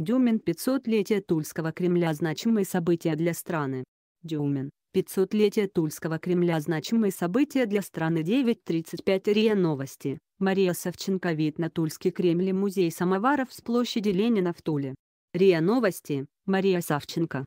Дюмен 500-летие Тульского Кремля значимые события для страны. Дюмен 500-летие Тульского Кремля значимые события для страны 9.35 РИА Новости. Мария Савченко вид на Тульский Кремль и музей самоваров с площади Ленина в Туле. РИА Новости, Мария Савченко.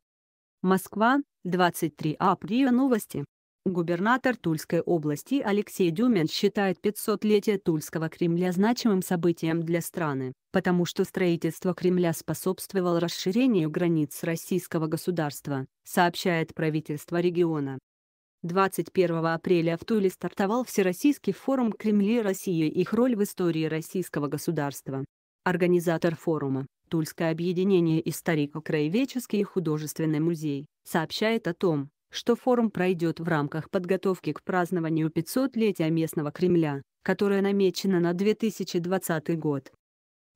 Москва, 23 апреля новости. Губернатор Тульской области Алексей Дюмин считает 500-летие Тульского Кремля значимым событием для страны, потому что строительство Кремля способствовало расширению границ российского государства, сообщает правительство региона. 21 апреля в Туле стартовал Всероссийский форум «Кремли России. Их роль в истории российского государства». Организатор форума, Тульское объединение историко-краеведческий и художественный музей, сообщает о том, что форум пройдет в рамках подготовки к празднованию 500-летия местного Кремля, которое намечено на 2020 год.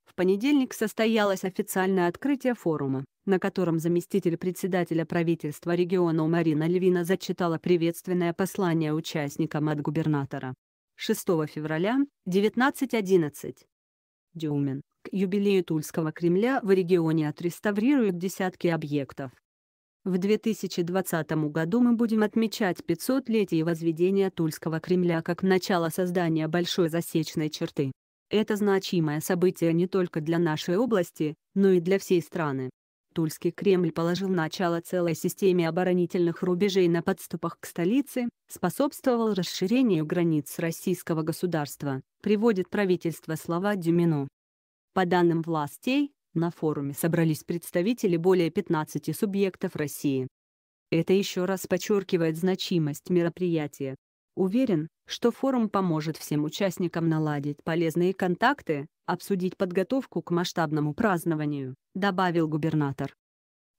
В понедельник состоялось официальное открытие форума, на котором заместитель председателя правительства региона Марина Левина зачитала приветственное послание участникам от губернатора. 6 февраля, 19.11. Дюмин. К юбилею Тульского Кремля в регионе отреставрируют десятки объектов, в 2020 году мы будем отмечать 500-летие возведения Тульского Кремля как начало создания большой засечной черты. Это значимое событие не только для нашей области, но и для всей страны. Тульский Кремль положил начало целой системе оборонительных рубежей на подступах к столице, способствовал расширению границ российского государства, приводит правительство слова Дюмино. По данным властей, на форуме собрались представители более 15 субъектов России. Это еще раз подчеркивает значимость мероприятия. Уверен, что форум поможет всем участникам наладить полезные контакты, обсудить подготовку к масштабному празднованию, добавил губернатор.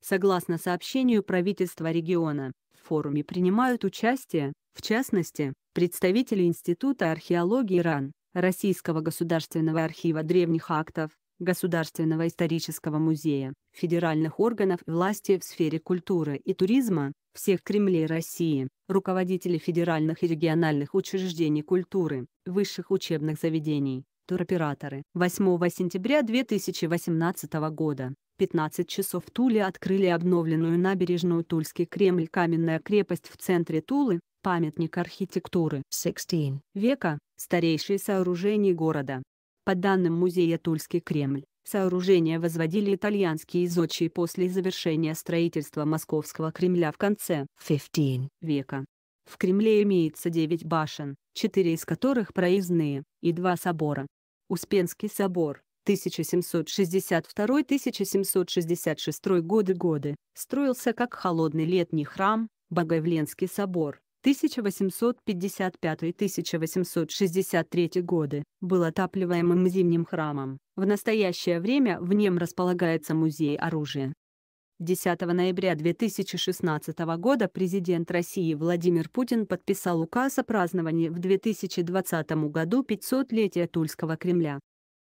Согласно сообщению правительства региона, в форуме принимают участие, в частности, представители Института археологии РАН, Российского государственного архива древних актов, Государственного исторического музея, федеральных органов власти в сфере культуры и туризма, всех Кремлей России, руководителей федеральных и региональных учреждений культуры, высших учебных заведений, туроператоры. 8 сентября 2018 года. 15 часов в Туле открыли обновленную набережную Тульский Кремль каменная крепость в центре Тулы, памятник архитектуры 16 века, старейшее сооружение города. По данным музея Тульский Кремль, сооружение возводили итальянские зодчие после завершения строительства Московского Кремля в конце 15 века. В Кремле имеется 9 башен, 4 из которых проездные, и 2 собора. Успенский собор, 1762-1766 годы годы, строился как холодный летний храм, Боговленский собор, 1855-1863 годы, был отапливаемым зимним храмом. В настоящее время в нем располагается музей оружия. 10 ноября 2016 года президент России Владимир Путин подписал указ о праздновании в 2020 году 500-летия Тульского Кремля.